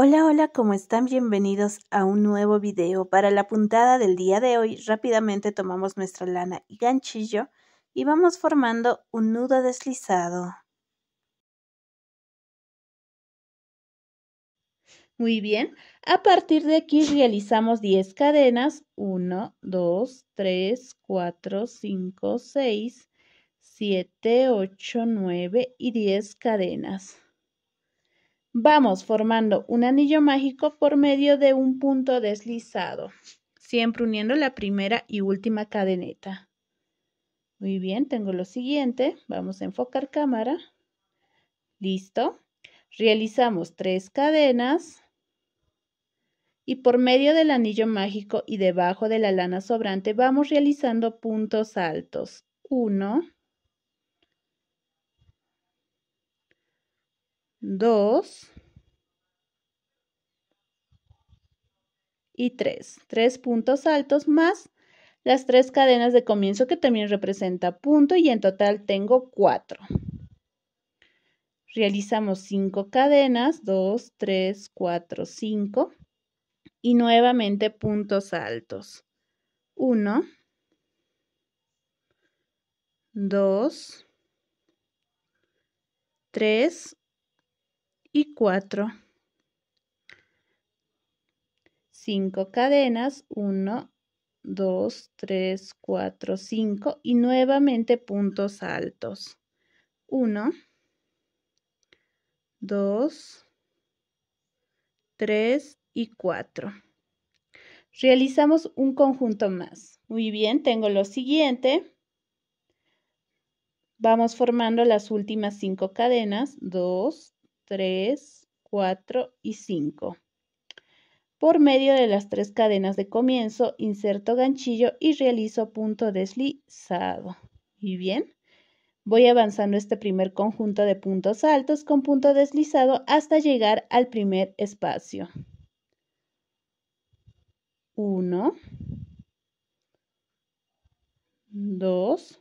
Hola, hola, ¿cómo están? Bienvenidos a un nuevo video. Para la puntada del día de hoy, rápidamente tomamos nuestra lana y ganchillo y vamos formando un nudo deslizado. Muy bien, a partir de aquí realizamos 10 cadenas, 1, 2, 3, 4, 5, 6, 7, 8, 9 y 10 cadenas. Vamos formando un anillo mágico por medio de un punto deslizado, siempre uniendo la primera y última cadeneta. Muy bien, tengo lo siguiente. Vamos a enfocar cámara. Listo. Realizamos tres cadenas y por medio del anillo mágico y debajo de la lana sobrante vamos realizando puntos altos. Uno. 2 y 3. Tres puntos altos más las tres cadenas de comienzo que también representa punto y en total tengo 4. Realizamos 5 cadenas, 2, 3, 4, 5 y nuevamente puntos altos. 1, 2, 3 4. 5 cadenas, 1, 2, 3, 4, 5 y nuevamente puntos altos. 1, 2, 3 y 4. Realizamos un conjunto más. Muy bien, tengo lo siguiente. Vamos formando las últimas 5 cadenas. 2, 3, 4 y 5. Por medio de las tres cadenas de comienzo, inserto ganchillo y realizo punto deslizado. ¿Y bien? Voy avanzando este primer conjunto de puntos altos con punto deslizado hasta llegar al primer espacio. 1, 2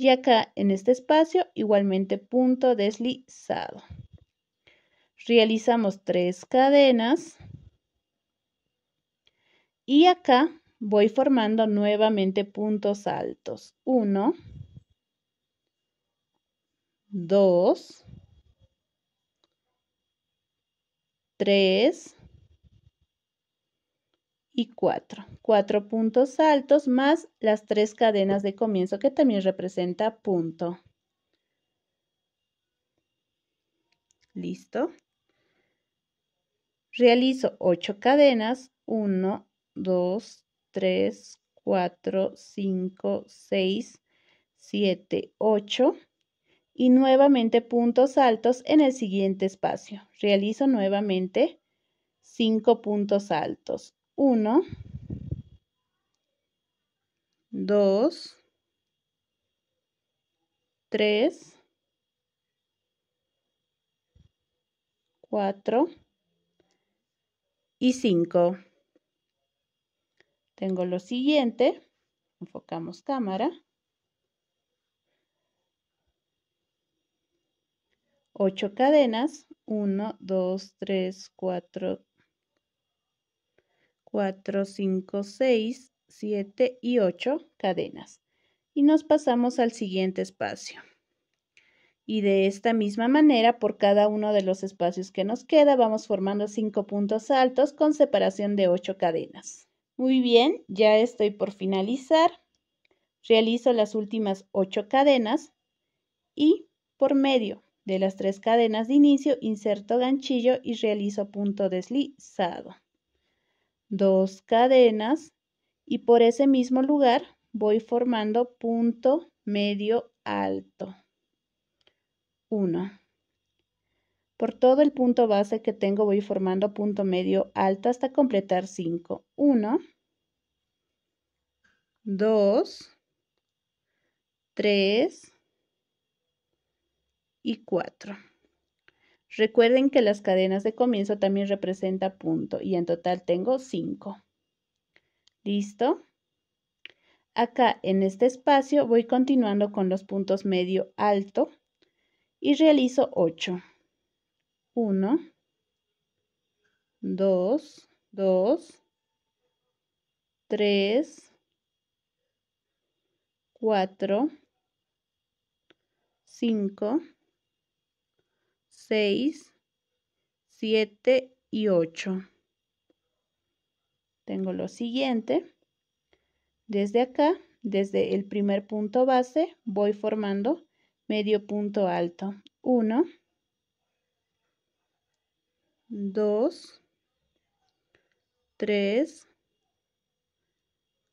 y acá en este espacio igualmente punto deslizado realizamos tres cadenas y acá voy formando nuevamente puntos altos. 1, 2, 3 y 4. cuatro puntos altos más las tres cadenas de comienzo que también representa punto. Listo. Realizo 8 cadenas, 1, 2, 3, 4, 5, 6, 7, 8 y nuevamente puntos altos en el siguiente espacio. Realizo nuevamente 5 puntos altos. 1, 2, 3, 4, y 5. Tengo lo siguiente. Enfocamos cámara. 8 cadenas. 1, 2, 3, 4, 4, 5, 6, 7 y 8 cadenas. Y nos pasamos al siguiente espacio y de esta misma manera por cada uno de los espacios que nos queda vamos formando cinco puntos altos con separación de ocho cadenas. Muy bien, ya estoy por finalizar. Realizo las últimas ocho cadenas y por medio de las tres cadenas de inicio inserto ganchillo y realizo punto deslizado. Dos cadenas y por ese mismo lugar voy formando punto medio alto. 1. Por todo el punto base que tengo voy formando punto medio alto hasta completar 5. 1, 2, 3 y 4. Recuerden que las cadenas de comienzo también representan punto y en total tengo 5. ¿Listo? Acá en este espacio voy continuando con los puntos medio alto y realizo 8. 1, 2, 2, 3, 4, 5, 6, 7 y 8. Tengo lo siguiente. Desde acá, desde el primer punto base, voy formando medio punto alto. 1, 2, 3,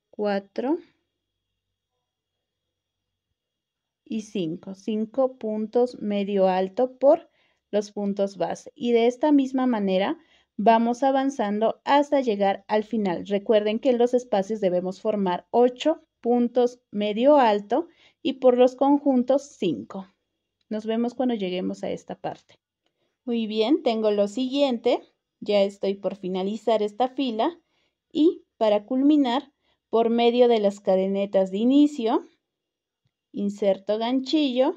4 y 5. 5 puntos medio alto por los puntos base. Y de esta misma manera vamos avanzando hasta llegar al final. Recuerden que en los espacios debemos formar 8 puntos medio alto y por los conjuntos 5. Nos vemos cuando lleguemos a esta parte. Muy bien, tengo lo siguiente. Ya estoy por finalizar esta fila y para culminar, por medio de las cadenetas de inicio, inserto ganchillo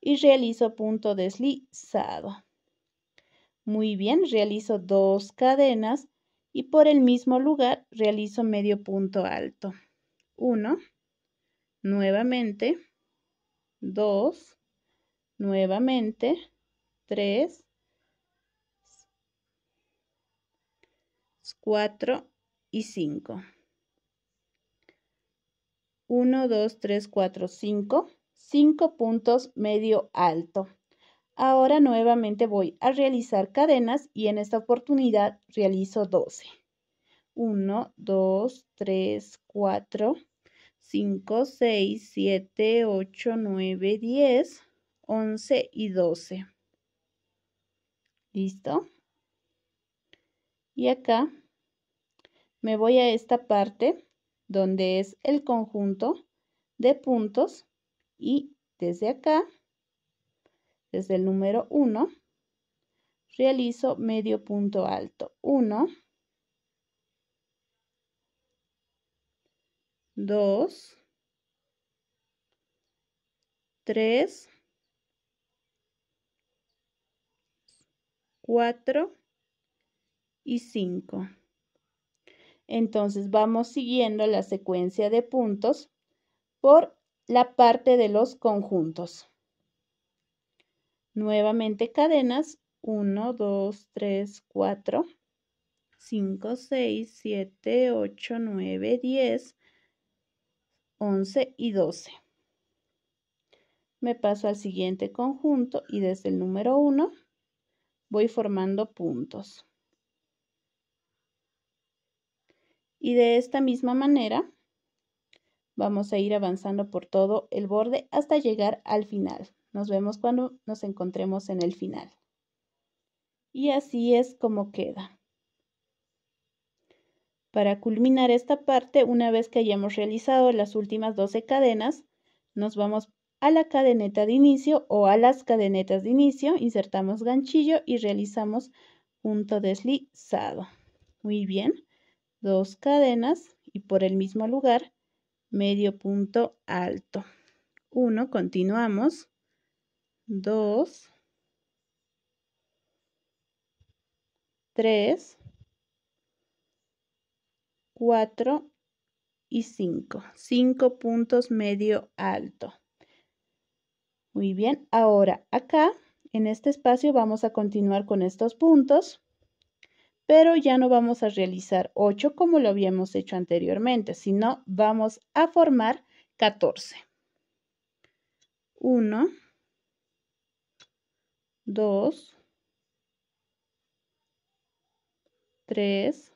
y realizo punto deslizado. Muy bien, realizo dos cadenas y por el mismo lugar realizo medio punto alto. uno nuevamente, 2, nuevamente, 3, 4 y 5. 1, 2, 3, 4, 5. 5 puntos medio alto. Ahora nuevamente voy a realizar cadenas y en esta oportunidad realizo 12. 1, 2, 3, 4, 5, 6, 7, 8, 9, 10, 11 y 12. ¿Listo? Y acá me voy a esta parte donde es el conjunto de puntos y desde acá, desde el número 1, realizo medio punto alto. 1, 2, 3, 4 y 5. Entonces vamos siguiendo la secuencia de puntos por la parte de los conjuntos. Nuevamente cadenas 1, 2, 3, 4, 5, 6, 7, 8, 9, 10, 11 y 12. Me paso al siguiente conjunto y desde el número 1 voy formando puntos. Y de esta misma manera vamos a ir avanzando por todo el borde hasta llegar al final. Nos vemos cuando nos encontremos en el final. Y así es como queda. Para culminar esta parte, una vez que hayamos realizado las últimas 12 cadenas, nos vamos a la cadeneta de inicio o a las cadenetas de inicio, insertamos ganchillo y realizamos punto deslizado. Muy bien, dos cadenas y por el mismo lugar, medio punto alto. Uno, continuamos. dos, tres. 4 y 5. 5 puntos medio alto. Muy bien, ahora acá en este espacio vamos a continuar con estos puntos, pero ya no vamos a realizar 8 como lo habíamos hecho anteriormente, sino vamos a formar 14. 1, 2, 3,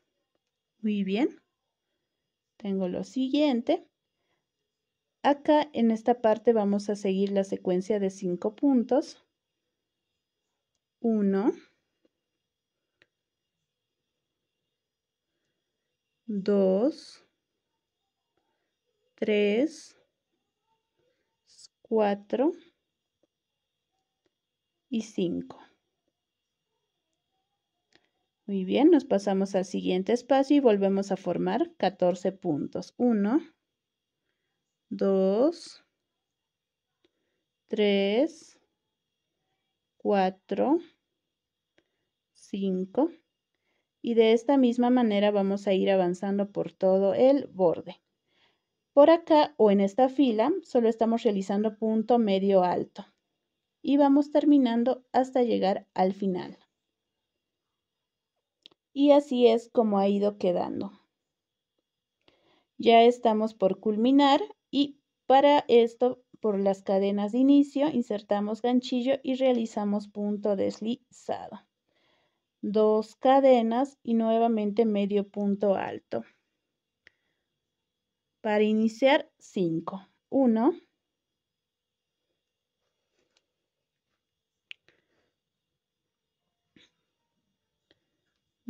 Muy bien. Tengo lo siguiente. Acá en esta parte vamos a seguir la secuencia de 5 puntos. 1, 2, 3, 4 y 5. Muy bien, nos pasamos al siguiente espacio y volvemos a formar 14 puntos. 1, 2, 3, 4, 5. Y de esta misma manera vamos a ir avanzando por todo el borde. Por acá o en esta fila solo estamos realizando punto medio alto y vamos terminando hasta llegar al final y así es como ha ido quedando. Ya estamos por culminar y para esto por las cadenas de inicio insertamos ganchillo y realizamos punto deslizado. Dos cadenas y nuevamente medio punto alto. Para iniciar 5. 1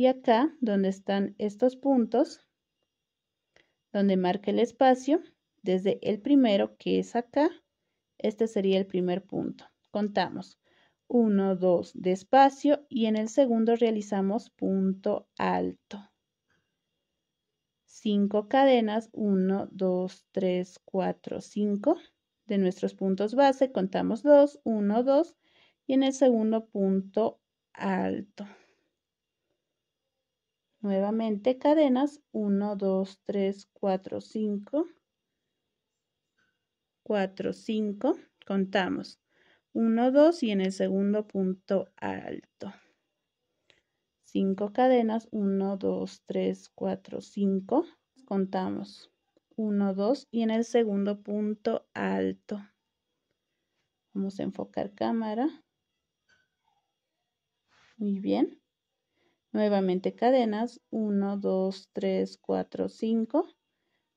y acá donde están estos puntos, donde marca el espacio, desde el primero que es acá, este sería el primer punto. Contamos 1, 2 despacio y en el segundo realizamos punto alto. 5 cadenas, 1, 2, 3, 4, 5. De nuestros puntos base contamos 2, 1, 2 y en el segundo punto alto. Nuevamente cadenas 1, 2, 3, 4, 5. 4, 5. Contamos 1, 2 y en el segundo punto alto. 5 cadenas 1, 2, 3, 4, 5. Contamos 1, 2 y en el segundo punto alto. Vamos a enfocar cámara. Muy bien. Nuevamente cadenas 1, 2, 3, 4, 5.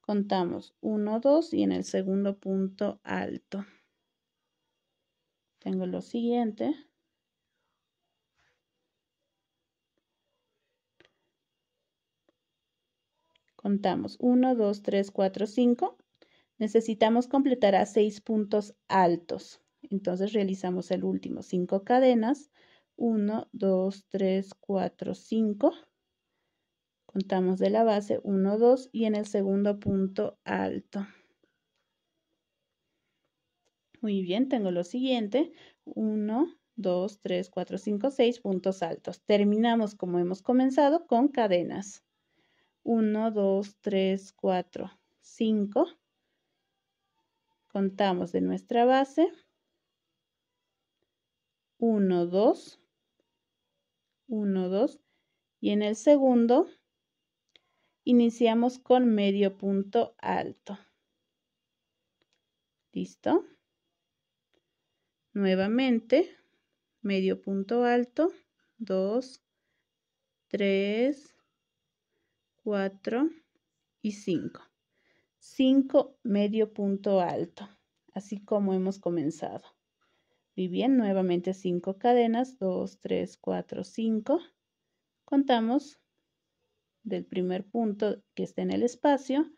Contamos 1, 2 y en el segundo punto alto. Tengo lo siguiente. Contamos 1, 2, 3, 4, 5. Necesitamos completar a 6 puntos altos. Entonces realizamos el último 5 cadenas. 1, 2, 3, 4, 5. Contamos de la base 1, 2 y en el segundo punto alto. Muy bien, tengo lo siguiente. 1, 2, 3, 4, 5, 6 puntos altos. Terminamos como hemos comenzado con cadenas. 1, 2, 3, 4, 5. Contamos de nuestra base. 1, 2, 1, 2 y en el segundo iniciamos con medio punto alto. ¿Listo? Nuevamente, medio punto alto, 2, 3, 4 y 5. 5 medio punto alto, así como hemos comenzado bien, nuevamente cinco cadenas, 2, 3, 4, 5. Contamos del primer punto que está en el espacio,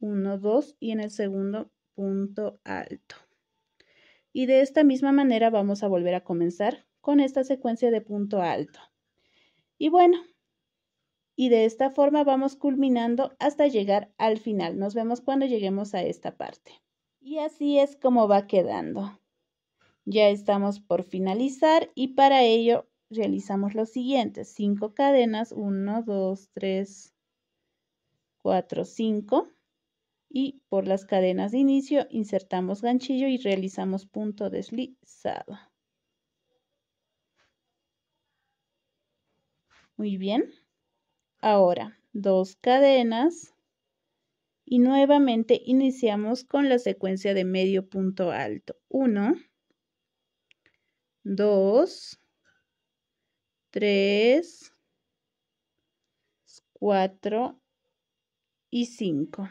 1, 2 y en el segundo punto alto. Y de esta misma manera vamos a volver a comenzar con esta secuencia de punto alto. Y bueno, y de esta forma vamos culminando hasta llegar al final. Nos vemos cuando lleguemos a esta parte. Y así es como va quedando. Ya estamos por finalizar y para ello realizamos lo siguiente. 5 cadenas, 1, 2, 3, 4, 5. Y por las cadenas de inicio insertamos ganchillo y realizamos punto deslizado. Muy bien. Ahora, dos cadenas y nuevamente iniciamos con la secuencia de medio punto alto. 1, 2, 3, 4 y 5,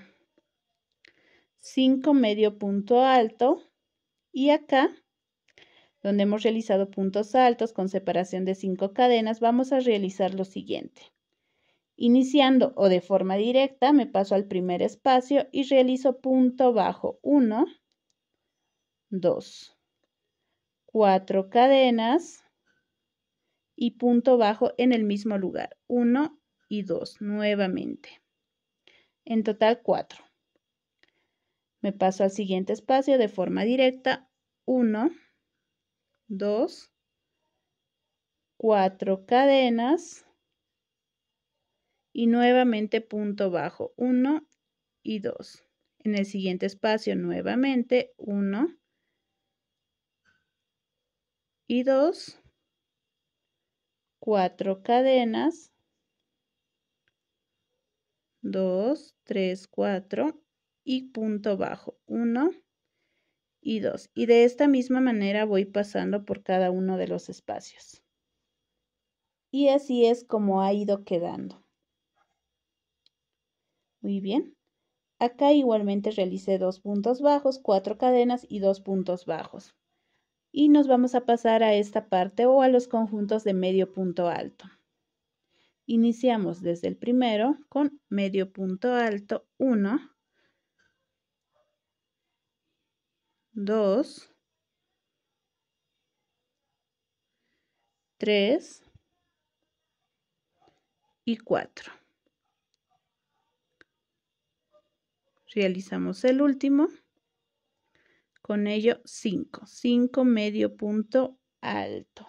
5 medio punto alto y acá donde hemos realizado puntos altos con separación de 5 cadenas, vamos a realizar lo siguiente. Iniciando o de forma directa, me paso al primer espacio y realizo punto bajo 1, 2, 4 cadenas y punto bajo en el mismo lugar, 1 y 2 nuevamente. En total 4. Me paso al siguiente espacio de forma directa, 1, 2, 4 cadenas y nuevamente punto bajo, 1 y 2. En el siguiente espacio nuevamente, 1, y 2, 4 cadenas, 2, 3, 4 y punto bajo, 1 y 2. Y de esta misma manera voy pasando por cada uno de los espacios. Y así es como ha ido quedando. Muy bien. Acá igualmente realicé dos puntos bajos, cuatro cadenas y dos puntos bajos y nos vamos a pasar a esta parte o a los conjuntos de medio punto alto. Iniciamos desde el primero con medio punto alto 1, 2, 3 y 4. Realizamos el último con ello 5, 5 medio punto alto.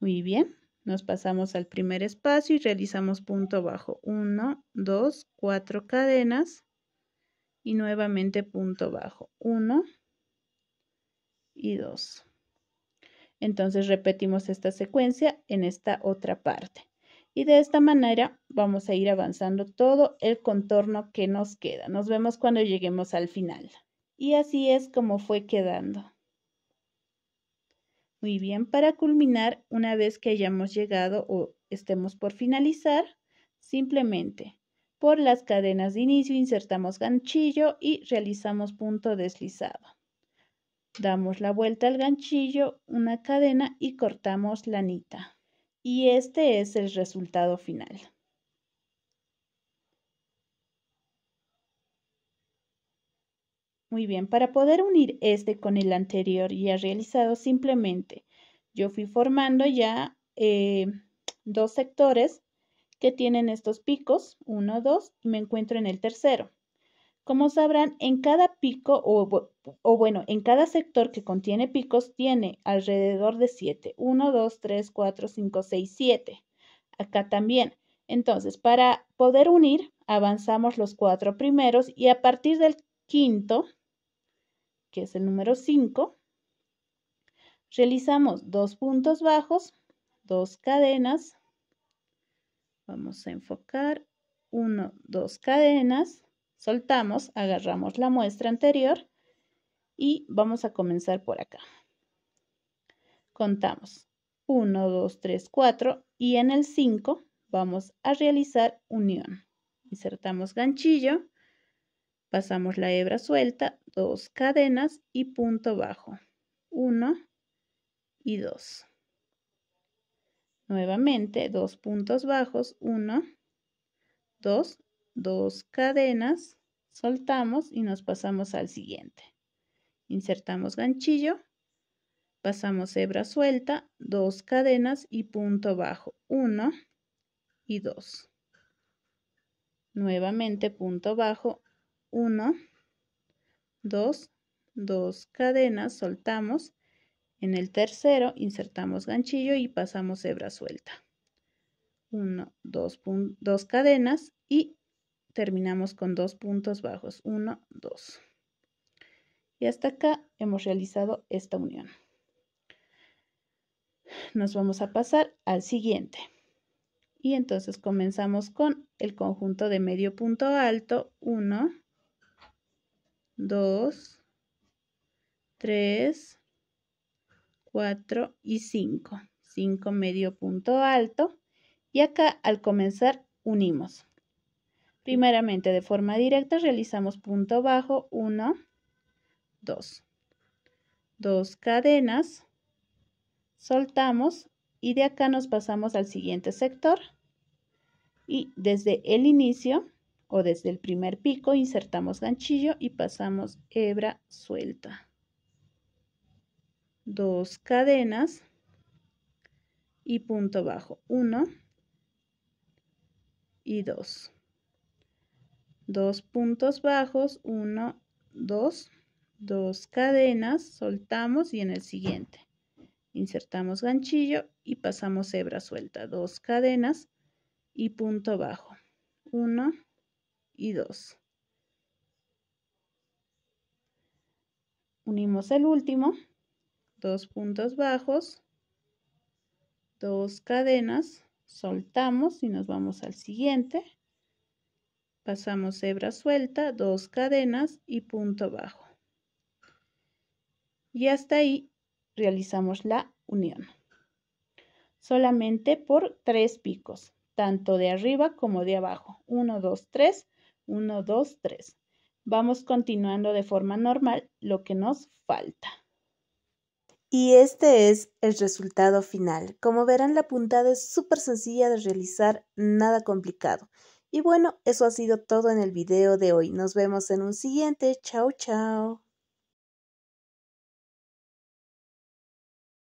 Muy bien, nos pasamos al primer espacio y realizamos punto bajo, 1, 2, 4 cadenas y nuevamente punto bajo, 1 y 2. Entonces repetimos esta secuencia en esta otra parte. Y de esta manera vamos a ir avanzando todo el contorno que nos queda. Nos vemos cuando lleguemos al final. Y así es como fue quedando. Muy bien, para culminar, una vez que hayamos llegado o estemos por finalizar, simplemente por las cadenas de inicio insertamos ganchillo y realizamos punto deslizado. Damos la vuelta al ganchillo, una cadena y cortamos la anita. Y este es el resultado final. Muy bien, para poder unir este con el anterior ya realizado, simplemente yo fui formando ya eh, dos sectores que tienen estos picos, uno, dos, y me encuentro en el tercero. Como sabrán, en cada pico, o, bueno, en cada sector que contiene picos, tiene alrededor de 7. 1, dos 3, cuatro 5, 6, siete Acá también. Entonces, para poder unir, avanzamos los cuatro primeros y a partir del quinto que es el número 5, realizamos dos puntos bajos, dos cadenas, vamos a enfocar, 1, 2 cadenas, soltamos, agarramos la muestra anterior y vamos a comenzar por acá. Contamos 1, 2, 3, 4 y en el 5 vamos a realizar unión. Insertamos ganchillo pasamos la hebra suelta, dos cadenas y punto bajo, uno y dos Nuevamente, dos puntos bajos, uno dos dos cadenas, soltamos y nos pasamos al siguiente. Insertamos ganchillo, pasamos hebra suelta, dos cadenas y punto bajo, uno y dos Nuevamente punto bajo, 1, 2, 2 cadenas, soltamos. En el tercero insertamos ganchillo y pasamos hebra suelta. 1, 2, 2 cadenas y terminamos con dos puntos bajos. 1, 2. Y hasta acá hemos realizado esta unión. Nos vamos a pasar al siguiente. Y entonces comenzamos con el conjunto de medio punto alto, 1, 2, 3, 4 y 5. 5 medio punto alto. Y acá al comenzar unimos. Primeramente de forma directa realizamos punto bajo 1, 2. Dos cadenas. Soltamos y de acá nos pasamos al siguiente sector. Y desde el inicio o desde el primer pico insertamos ganchillo y pasamos hebra suelta. Dos cadenas y punto bajo. Uno y dos. Dos puntos bajos, uno, dos, dos cadenas, soltamos y en el siguiente insertamos ganchillo y pasamos hebra suelta. Dos cadenas y punto bajo. Uno, y 2. Unimos el último, dos puntos bajos, dos cadenas, soltamos y nos vamos al siguiente. Pasamos hebra suelta, dos cadenas y punto bajo. Y hasta ahí realizamos la unión. Solamente por tres picos, tanto de arriba como de abajo. Uno, dos, tres. 1, 2, 3. Vamos continuando de forma normal lo que nos falta. Y este es el resultado final. Como verán, la puntada es súper sencilla de realizar, nada complicado. Y bueno, eso ha sido todo en el video de hoy. Nos vemos en un siguiente. Chao, chao.